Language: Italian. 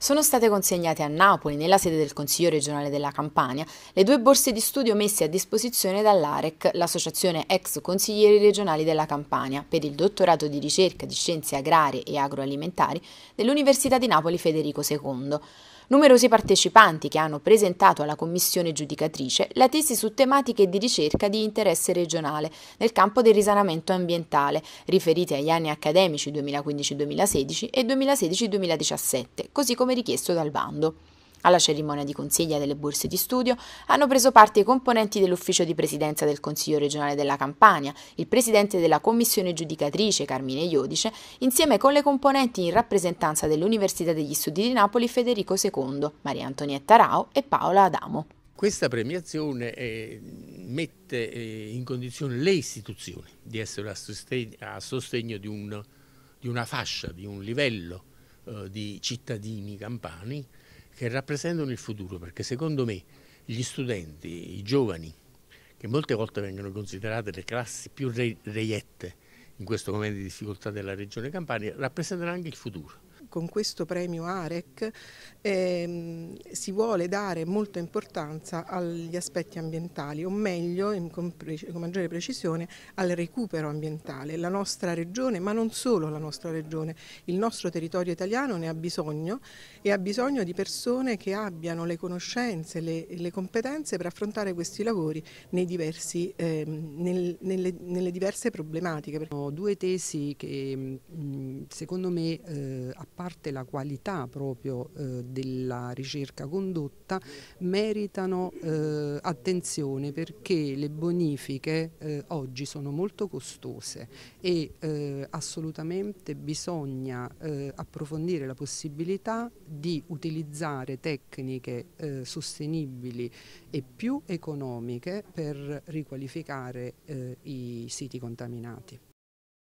Sono state consegnate a Napoli, nella sede del Consiglio regionale della Campania, le due borse di studio messe a disposizione dall'AREC, l'Associazione Ex Consiglieri Regionali della Campania, per il dottorato di ricerca di scienze agrarie e agroalimentari dell'Università di Napoli Federico II. Numerosi partecipanti che hanno presentato alla commissione giudicatrice la tesi su tematiche di ricerca di interesse regionale nel campo del risanamento ambientale, riferite agli anni accademici 2015-2016 e 2016-2017, così come come richiesto dal bando. Alla cerimonia di consiglia delle borse di studio hanno preso parte i componenti dell'ufficio di presidenza del Consiglio regionale della Campania, il presidente della commissione giudicatrice Carmine Iodice, insieme con le componenti in rappresentanza dell'Università degli Studi di Napoli Federico II, Maria Antonietta Rao e Paola Adamo. Questa premiazione eh, mette eh, in condizione le istituzioni di essere a sostegno, a sostegno di, un, di una fascia, di un livello eh, di cittadini campani che rappresentano il futuro, perché secondo me gli studenti, i giovani, che molte volte vengono considerate le classi più reiette in questo momento di difficoltà della regione Campania, rappresentano anche il futuro con questo premio AREC ehm, si vuole dare molta importanza agli aspetti ambientali, o meglio, con, con maggiore precisione, al recupero ambientale. La nostra regione, ma non solo la nostra regione, il nostro territorio italiano ne ha bisogno e ha bisogno di persone che abbiano le conoscenze, le, le competenze per affrontare questi lavori diversi, ehm, nel, nelle, nelle, diverse problematiche. Ho due tesi che secondo me eh, parte la qualità proprio eh, della ricerca condotta, meritano eh, attenzione perché le bonifiche eh, oggi sono molto costose e eh, assolutamente bisogna eh, approfondire la possibilità di utilizzare tecniche eh, sostenibili e più economiche per riqualificare i siti contaminati.